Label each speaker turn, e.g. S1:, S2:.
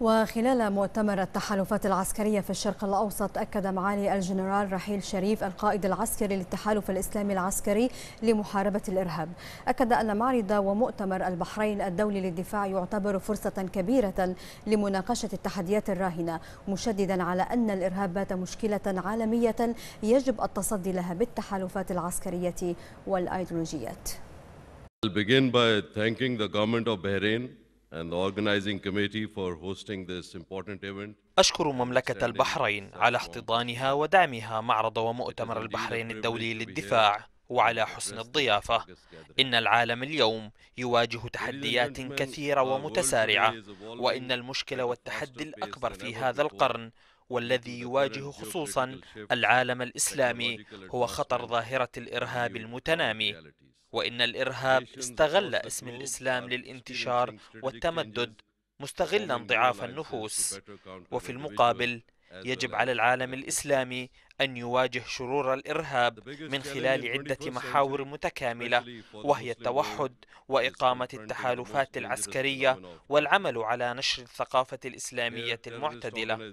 S1: وخلال مؤتمر التحالفات العسكرية في الشرق الأوسط أكد معالي الجنرال رحيل شريف القائد العسكري للتحالف الإسلامي العسكري لمحاربة الإرهاب أكد أن معرض ومؤتمر البحرين الدولي للدفاع يعتبر فرصة كبيرة لمناقشة التحديات الراهنة مشددا على أن الإرهاب بات مشكلة عالمية يجب التصدي لها بالتحالفات العسكرية والأيديولوجيات
S2: أشكر مملكة البحرين
S3: على احتضانها ودعمها معرض ومؤتمر البحرين الدولي للدفاع وعلى حسن الضيافة إن العالم اليوم يواجه تحديات كثيرة ومتسارعة وإن المشكلة والتحدي الأكبر في هذا القرن والذي يواجه خصوصا العالم الإسلامي هو خطر ظاهرة الإرهاب المتنامي وإن الإرهاب استغل اسم الإسلام للانتشار والتمدد مستغلا ضعاف النفوس وفي المقابل يجب على العالم الإسلامي أن يواجه شرور الإرهاب من خلال عدة محاور متكاملة وهي التوحد وإقامة التحالفات العسكرية والعمل على نشر الثقافة
S1: الإسلامية المعتدلة